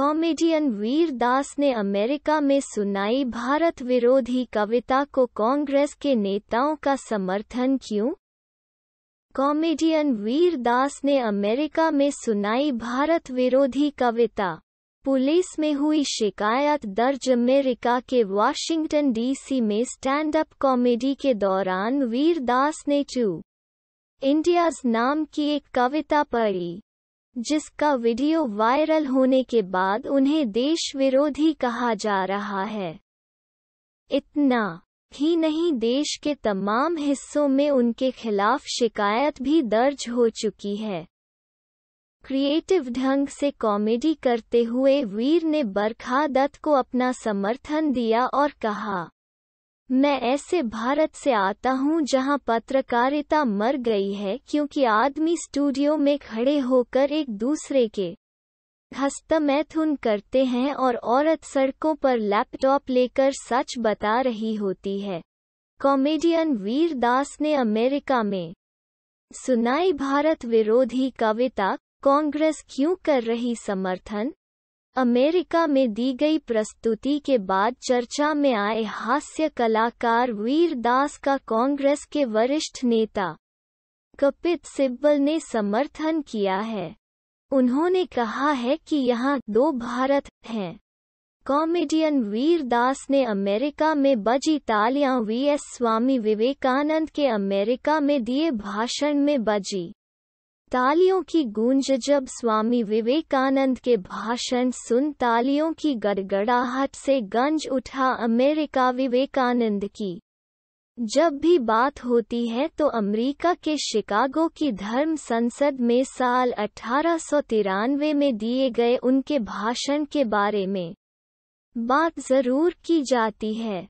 comedian वीर दास ने America में सुनाई भारत विरोधी कविता को कांग्रेस के नेताओं का समर्थन क्यों कॉमेडियन वीर दास ने अमेरिका में सुनाई भारत विरोधी कविता पुलिस में हुई शिकायत दर्ज अमेरिका के वाशिंगटन डीसी में स्टैंड अप कॉमेडी के दौरान वीरदास ने चू इंडियाज नाम की एक कविता पढ़ी जिसका वीडियो वायरल होने के बाद उन्हें देश विरोधी कहा जा रहा है इतना ही नहीं देश के तमाम हिस्सों में उनके खिलाफ शिकायत भी दर्ज हो चुकी है क्रिएटिव ढंग से कॉमेडी करते हुए वीर ने बरखा दत्त को अपना समर्थन दिया और कहा मैं ऐसे भारत से आता हूँ जहाँ पत्रकारिता मर गई है क्योंकि आदमी स्टूडियो में खड़े होकर एक दूसरे के हस्तमैथुन करते हैं और औरत सड़कों पर लैपटॉप लेकर सच बता रही होती है कॉमेडियन वीरदास ने अमेरिका में सुनाई भारत विरोधी कविता कांग्रेस क्यों कर रही समर्थन अमेरिका में दी गई प्रस्तुति के बाद चर्चा में आए हास्य कलाकार वीर दास का कांग्रेस के वरिष्ठ नेता कपित सिब्बल ने समर्थन किया है उन्होंने कहा है कि यहाँ दो भारत हैं कॉमेडियन वीर दास ने अमेरिका में बजी तालियां वीएस स्वामी विवेकानंद के अमेरिका में दिए भाषण में बजी तालियों की गूंज जब स्वामी विवेकानंद के भाषण सुन तालियों की गड़गड़ाहट से गंज उठा अमेरिका विवेकानंद की जब भी बात होती है तो अमेरिका के शिकागो की धर्म संसद में साल अठारह में दिए गए उनके भाषण के बारे में बात जरूर की जाती है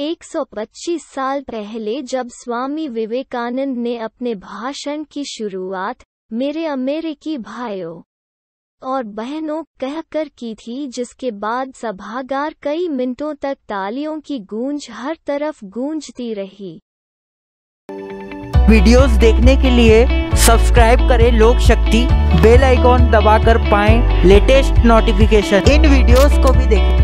125 साल पहले जब स्वामी विवेकानंद ने अपने भाषण की शुरुआत मेरे अमेरिकी भाइयों और बहनों कहकर की थी जिसके बाद सभागार कई मिनटों तक तालियों की गूंज हर तरफ गूंजती रही वीडियोस देखने के लिए सब्सक्राइब करें लोक शक्ति बेल आइकॉन दबाकर पाएं लेटेस्ट नोटिफिकेशन इन वीडियोस को भी देखें